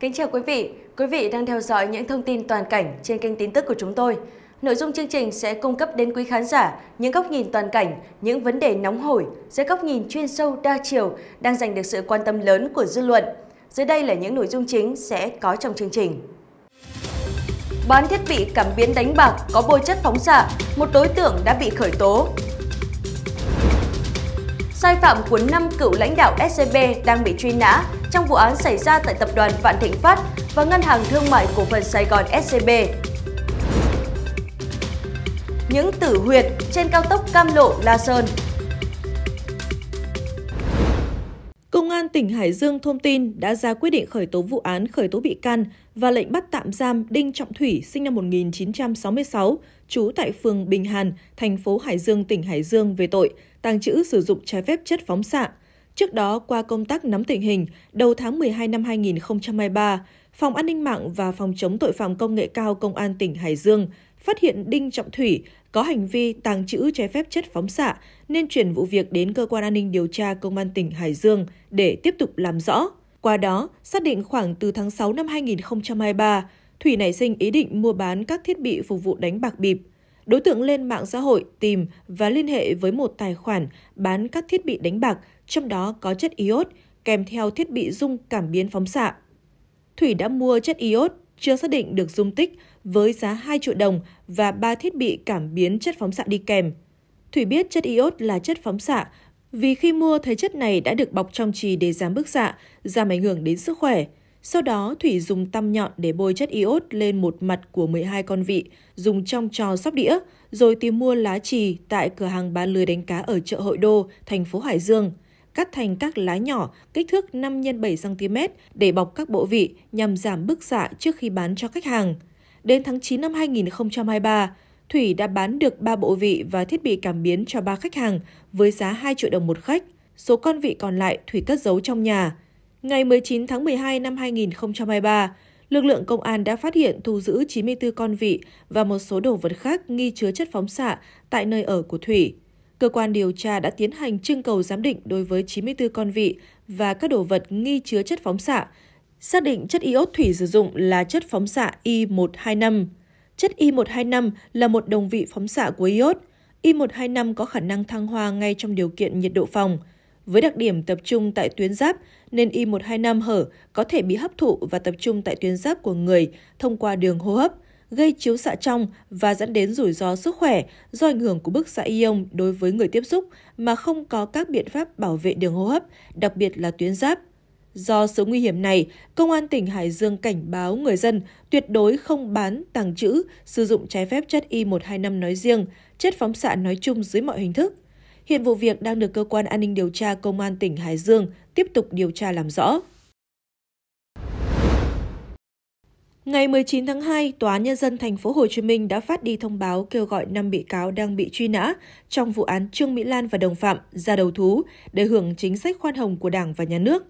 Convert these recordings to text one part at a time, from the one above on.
Kính chào quý vị, quý vị đang theo dõi những thông tin toàn cảnh trên kênh tin tức của chúng tôi. Nội dung chương trình sẽ cung cấp đến quý khán giả những góc nhìn toàn cảnh, những vấn đề nóng hổi dưới góc nhìn chuyên sâu đa chiều đang giành được sự quan tâm lớn của dư luận. Dưới đây là những nội dung chính sẽ có trong chương trình. Bán thiết bị cảm biến đánh bạc có bôi chất phóng xạ, một đối tượng đã bị khởi tố. Sai phạm của 5 cựu lãnh đạo SCB đang bị truy nã trong vụ án xảy ra tại Tập đoàn Vạn Thịnh Phát và Ngân hàng Thương mại Cổ phần Sài Gòn SCB. Những tử huyệt trên cao tốc Cam Lộ – La Sơn Công an tỉnh Hải Dương thông tin đã ra quyết định khởi tố vụ án khởi tố bị can và lệnh bắt tạm giam Đinh Trọng Thủy sinh năm 1966, trú tại phường Bình Hàn, thành phố Hải Dương, tỉnh Hải Dương về tội tàng trữ sử dụng trái phép chất phóng xạ. Trước đó, qua công tác nắm tình hình, đầu tháng 12 năm 2023, Phòng An ninh mạng và Phòng chống tội phạm công nghệ cao Công an tỉnh Hải Dương phát hiện Đinh Trọng Thủy có hành vi tàng trữ trái phép chất phóng xạ nên chuyển vụ việc đến cơ quan an ninh điều tra Công an tỉnh Hải Dương để tiếp tục làm rõ. Qua đó, xác định khoảng từ tháng 6 năm 2023, Thủy nảy sinh ý định mua bán các thiết bị phục vụ đánh bạc bịp. Đối tượng lên mạng xã hội tìm và liên hệ với một tài khoản bán các thiết bị đánh bạc, trong đó có chất iốt, kèm theo thiết bị dung cảm biến phóng xạ. Thủy đã mua chất iốt chưa xác định được dung tích với giá 2 triệu đồng và 3 thiết bị cảm biến chất phóng xạ đi kèm. Thủy biết chất iốt là chất phóng xạ vì khi mua thấy chất này đã được bọc trong trì để giảm bức xạ, giảm ảnh hưởng đến sức khỏe. Sau đó, Thủy dùng tăm nhọn để bôi chất iốt lên một mặt của 12 con vị, dùng trong trò sóc đĩa, rồi tìm mua lá chì tại cửa hàng bán lưới đánh cá ở chợ Hội Đô, thành phố Hải Dương. Cắt thành các lá nhỏ, kích thước 5 x 7cm để bọc các bộ vị nhằm giảm bức xạ trước khi bán cho khách hàng. Đến tháng 9 năm 2023, Thủy đã bán được 3 bộ vị và thiết bị cảm biến cho 3 khách hàng với giá 2 triệu đồng một khách. Số con vị còn lại Thủy cất giấu trong nhà. Ngày 19 tháng 12 năm 2023, lực lượng công an đã phát hiện thu giữ 94 con vị và một số đồ vật khác nghi chứa chất phóng xạ tại nơi ở của Thủy. Cơ quan điều tra đã tiến hành trưng cầu giám định đối với 94 con vị và các đồ vật nghi chứa chất phóng xạ, xác định chất iốt Thủy sử dụng là chất phóng xạ I125. Chất I125 là một đồng vị phóng xạ của iốt. I125 có khả năng thăng hoa ngay trong điều kiện nhiệt độ phòng – với đặc điểm tập trung tại tuyến giáp, nên Y125 hở có thể bị hấp thụ và tập trung tại tuyến giáp của người thông qua đường hô hấp, gây chiếu xạ trong và dẫn đến rủi ro sức khỏe do ảnh hưởng của bức xạ ion đối với người tiếp xúc mà không có các biện pháp bảo vệ đường hô hấp, đặc biệt là tuyến giáp. Do sự nguy hiểm này, Công an tỉnh Hải Dương cảnh báo người dân tuyệt đối không bán, tàng trữ, sử dụng trái phép chất Y125 nói riêng, chất phóng xạ nói chung dưới mọi hình thức – Hiện vụ việc đang được cơ quan an ninh điều tra Công an tỉnh Hải Dương tiếp tục điều tra làm rõ. Ngày 19 tháng 2, Tòa án Nhân dân thành phố Hồ Chí Minh đã phát đi thông báo kêu gọi 5 bị cáo đang bị truy nã trong vụ án Trương Mỹ Lan và đồng phạm ra đầu thú để hưởng chính sách khoan hồng của Đảng và Nhà nước.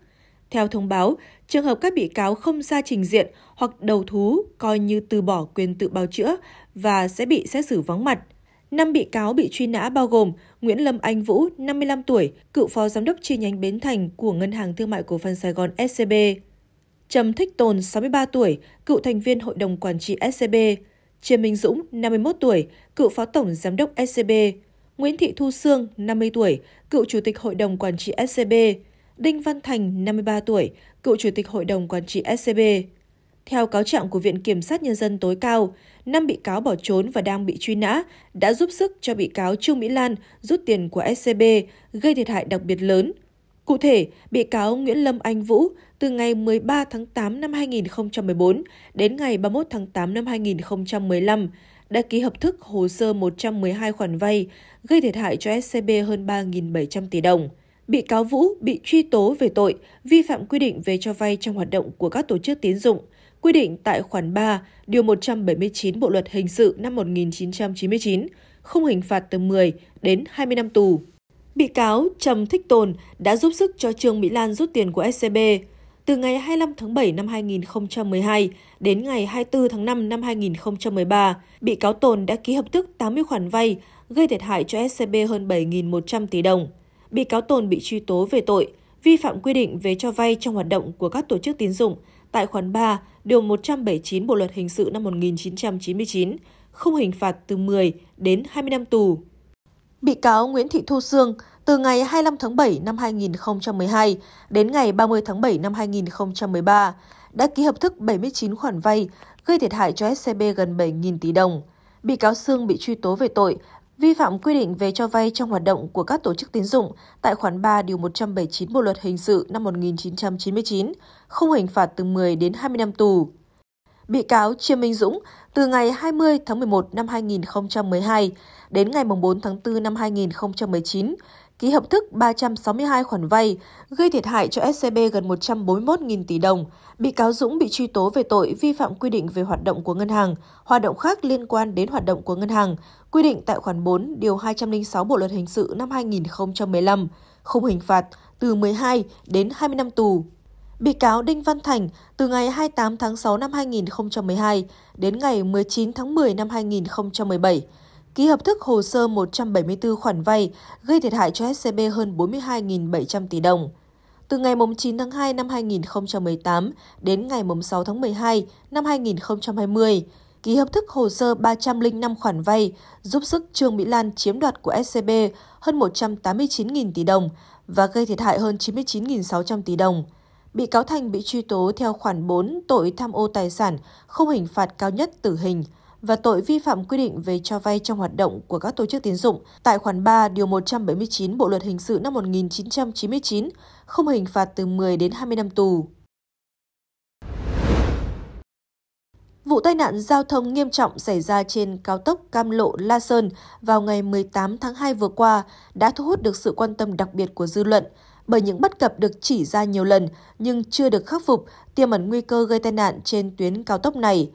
Theo thông báo, trường hợp các bị cáo không ra trình diện hoặc đầu thú coi như từ bỏ quyền tự bào chữa và sẽ bị xét xử vắng mặt – Năm bị cáo bị truy nã bao gồm Nguyễn Lâm Anh Vũ, 55 tuổi, cựu phó giám đốc chi nhánh Bến Thành của Ngân hàng Thương mại Cổ phần Sài Gòn SCB, Trầm Thích Tồn, 63 tuổi, cựu thành viên Hội đồng Quản trị SCB, Chiêm Minh Dũng, 51 tuổi, cựu phó tổng giám đốc SCB, Nguyễn Thị Thu Sương, 50 tuổi, cựu chủ tịch Hội đồng Quản trị SCB, Đinh Văn Thành, 53 tuổi, cựu chủ tịch Hội đồng Quản trị SCB. Theo cáo trạng của Viện Kiểm sát Nhân dân tối cao, 5 bị cáo bỏ trốn và đang bị truy nã đã giúp sức cho bị cáo Trương Mỹ Lan rút tiền của SCB, gây thiệt hại đặc biệt lớn. Cụ thể, bị cáo Nguyễn Lâm Anh Vũ từ ngày 13 tháng 8 năm 2014 đến ngày 31 tháng 8 năm 2015 đã ký hợp thức hồ sơ 112 khoản vay, gây thiệt hại cho SCB hơn 3.700 tỷ đồng bị cáo Vũ bị truy tố về tội vi phạm quy định về cho vay trong hoạt động của các tổ chức tín dụng quy định tại khoản 3, điều 179 Bộ luật hình sự năm 1999, không hình phạt từ 10 đến 20 năm tù. Bị cáo Trầm Thích Tồn đã giúp sức cho Trương Mỹ Lan rút tiền của scb từ ngày 25 tháng 7 năm 2012 đến ngày 24 tháng 5 năm 2013, bị cáo Tồn đã ký hợp thức 80 khoản vay gây thiệt hại cho SCB hơn 7.100 tỷ đồng. Bị cáo Tồn bị truy tố về tội vi phạm quy định về cho vay trong hoạt động của các tổ chức tín dụng tại khoản 3, điều 179 Bộ luật hình sự năm 1999, không hình phạt từ 10 đến 20 năm tù. Bị cáo Nguyễn Thị Thu Sương từ ngày 25 tháng 7 năm 2012 đến ngày 30 tháng 7 năm 2013 đã ký hợp thức 79 khoản vay gây thiệt hại cho SCB gần 7.000 tỷ đồng. Bị cáo Sương bị truy tố về tội vi phạm quy định về cho vay trong hoạt động của các tổ chức tín dụng tại khoản 3 điều 179 Bộ luật hình sự năm 1999, không hình phạt từ 10 đến 20 năm tù. Bị cáo Chiêm Minh Dũng từ ngày 20 tháng 11 năm 2012 đến ngày 4 tháng 4 năm 2019 ký hợp thức 362 khoản vay gây thiệt hại cho SCB gần 141.000 tỷ đồng Bị cáo Dũng bị truy tố về tội vi phạm quy định về hoạt động của ngân hàng, hoạt động khác liên quan đến hoạt động của ngân hàng, quy định tại khoản 4, điều 206 Bộ luật hình sự năm 2015, không hình phạt từ 12 đến 20 năm tù. Bị cáo Đinh Văn Thành từ ngày 28 tháng 6 năm 2012 đến ngày 19 tháng 10 năm 2017 ký hợp thức hồ sơ 174 khoản vay gây thiệt hại cho SCB hơn 42.700 tỷ đồng từ ngày 9 tháng 2 năm 2018 đến ngày 6 tháng 12 năm 2020, ký hợp thức hồ sơ 305 khoản vay giúp sức Trương Mỹ Lan chiếm đoạt của SCB hơn 189.000 tỷ đồng và gây thiệt hại hơn 99.600 tỷ đồng. Bị cáo Thành bị truy tố theo khoản 4 tội tham ô tài sản, không hình phạt cao nhất tử hình – và tội vi phạm quy định về cho vay trong hoạt động của các tổ chức tín dụng tại khoản 3 điều 179 Bộ luật hình sự năm 1999, không hình phạt từ 10 đến 20 năm tù. Vụ tai nạn giao thông nghiêm trọng xảy ra trên cao tốc Cam Lộ La Sơn vào ngày 18 tháng 2 vừa qua đã thu hút được sự quan tâm đặc biệt của dư luận bởi những bất cập được chỉ ra nhiều lần nhưng chưa được khắc phục, tiềm ẩn nguy cơ gây tai nạn trên tuyến cao tốc này.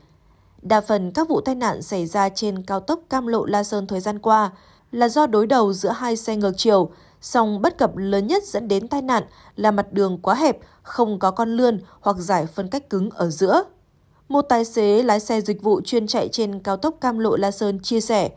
Đa phần các vụ tai nạn xảy ra trên cao tốc Cam Lộ La Sơn thời gian qua là do đối đầu giữa hai xe ngược chiều, song bất cập lớn nhất dẫn đến tai nạn là mặt đường quá hẹp, không có con lươn hoặc giải phân cách cứng ở giữa. Một tài xế lái xe dịch vụ chuyên chạy trên cao tốc Cam Lộ La Sơn chia sẻ,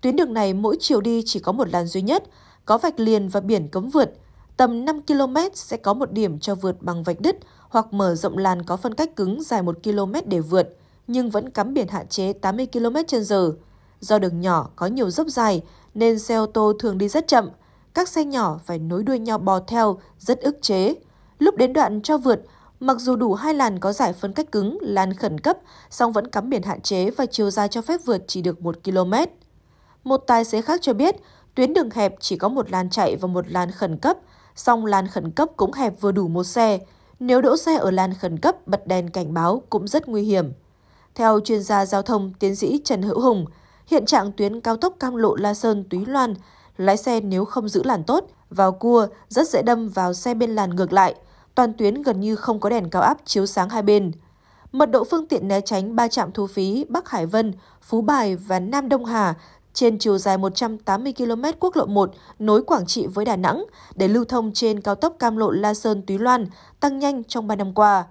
tuyến đường này mỗi chiều đi chỉ có một làn duy nhất, có vạch liền và biển cấm vượt. Tầm 5 km sẽ có một điểm cho vượt bằng vạch đứt hoặc mở rộng làn có phân cách cứng dài 1 km để vượt nhưng vẫn cắm biển hạn chế 80 km/h. Do đường nhỏ có nhiều dốc dài nên xe ô tô thường đi rất chậm, các xe nhỏ phải nối đuôi nhau bò theo rất ức chế. Lúc đến đoạn cho vượt, mặc dù đủ hai làn có giải phân cách cứng, làn khẩn cấp, song vẫn cắm biển hạn chế và chiều dài cho phép vượt chỉ được 1 km. Một tài xế khác cho biết, tuyến đường hẹp chỉ có một làn chạy và một làn khẩn cấp, song làn khẩn cấp cũng hẹp vừa đủ một xe. Nếu đỗ xe ở làn khẩn cấp, bật đèn cảnh báo cũng rất nguy hiểm. Theo chuyên gia giao thông tiến sĩ Trần Hữu Hùng, hiện trạng tuyến cao tốc Cam Lộ La Sơn Túy Loan, lái xe nếu không giữ làn tốt, vào cua rất dễ đâm vào xe bên làn ngược lại. Toàn tuyến gần như không có đèn cao áp chiếu sáng hai bên. Mật độ phương tiện né tránh ba trạm thu phí Bắc Hải Vân, Phú Bài và Nam Đông Hà trên chiều dài 180 km quốc lộ 1 nối Quảng Trị với Đà Nẵng để lưu thông trên cao tốc Cam Lộ La Sơn Túy Loan tăng nhanh trong 3 năm qua.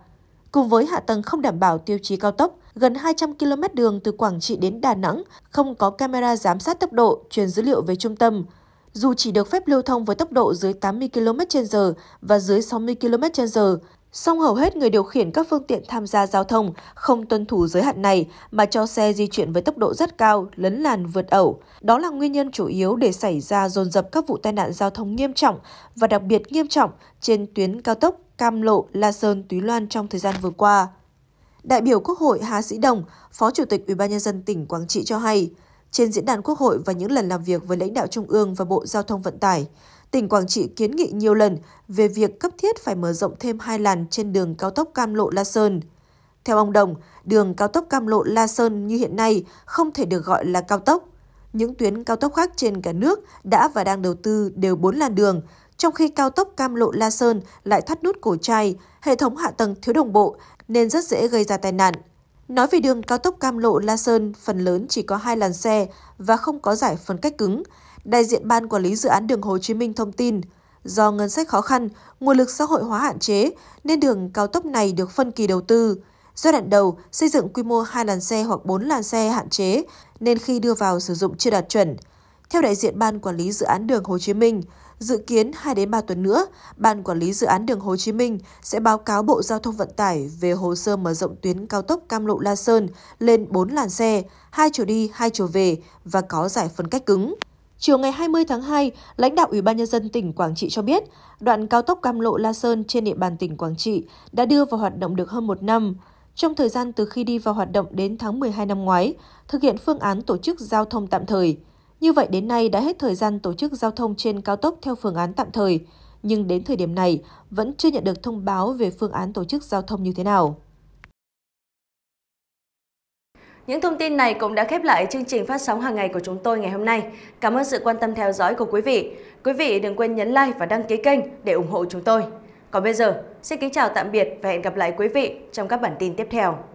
Cùng với hạ tầng không đảm bảo tiêu chí cao tốc, gần 200 km đường từ Quảng Trị đến Đà Nẵng không có camera giám sát tốc độ, truyền dữ liệu về trung tâm. Dù chỉ được phép lưu thông với tốc độ dưới 80 km/h và dưới 60 km/h, song hầu hết người điều khiển các phương tiện tham gia giao thông không tuân thủ giới hạn này mà cho xe di chuyển với tốc độ rất cao, lấn làn vượt ẩu. Đó là nguyên nhân chủ yếu để xảy ra dồn dập các vụ tai nạn giao thông nghiêm trọng và đặc biệt nghiêm trọng trên tuyến cao tốc Cam Lộ, La Sơn, Túy Loan trong thời gian vừa qua. Đại biểu Quốc hội Hà Sĩ Đồng, Phó Chủ tịch Ủy ban nhân dân tỉnh Quảng Trị cho hay, trên diễn đàn Quốc hội và những lần làm việc với lãnh đạo Trung ương và Bộ Giao thông Vận tải, tỉnh Quảng Trị kiến nghị nhiều lần về việc cấp thiết phải mở rộng thêm hai làn trên đường cao tốc Cam Lộ La Sơn. Theo ông Đồng, đường cao tốc Cam Lộ La Sơn như hiện nay không thể được gọi là cao tốc. Những tuyến cao tốc khác trên cả nước đã và đang đầu tư đều bốn làn đường, trong khi cao tốc Cam Lộ La Sơn lại thắt nút cổ chai hệ thống hạ tầng thiếu đồng bộ nên rất dễ gây ra tai nạn. Nói về đường cao tốc Cam Lộ La Sơn, phần lớn chỉ có hai làn xe và không có giải phân cách cứng. Đại diện ban quản lý dự án đường Hồ Chí Minh thông tin, do ngân sách khó khăn, nguồn lực xã hội hóa hạn chế nên đường cao tốc này được phân kỳ đầu tư. Giai đoạn đầu, xây dựng quy mô hai làn xe hoặc bốn làn xe hạn chế nên khi đưa vào sử dụng chưa đạt chuẩn. Theo đại diện ban quản lý dự án đường Hồ Chí Minh, Dự kiến 2 đến 3 tuần nữa, Ban Quản lý Dự án Đường Hồ Chí Minh sẽ báo cáo Bộ Giao thông Vận tải về hồ sơ mở rộng tuyến cao tốc Cam Lộ La Sơn lên 4 làn xe, 2 chiều đi, 2 chiều về và có giải phân cách cứng. Chiều ngày 20 tháng 2, lãnh đạo Ủy ban Nhân dân tỉnh Quảng Trị cho biết, đoạn cao tốc Cam Lộ La Sơn trên địa bàn tỉnh Quảng Trị đã đưa vào hoạt động được hơn một năm. Trong thời gian từ khi đi vào hoạt động đến tháng 12 năm ngoái, thực hiện phương án tổ chức giao thông tạm thời – như vậy đến nay đã hết thời gian tổ chức giao thông trên cao tốc theo phương án tạm thời, nhưng đến thời điểm này vẫn chưa nhận được thông báo về phương án tổ chức giao thông như thế nào. Những thông tin này cũng đã khép lại chương trình phát sóng hàng ngày của chúng tôi ngày hôm nay. Cảm ơn sự quan tâm theo dõi của quý vị. Quý vị đừng quên nhấn like và đăng ký kênh để ủng hộ chúng tôi. Còn bây giờ, xin kính chào tạm biệt và hẹn gặp lại quý vị trong các bản tin tiếp theo.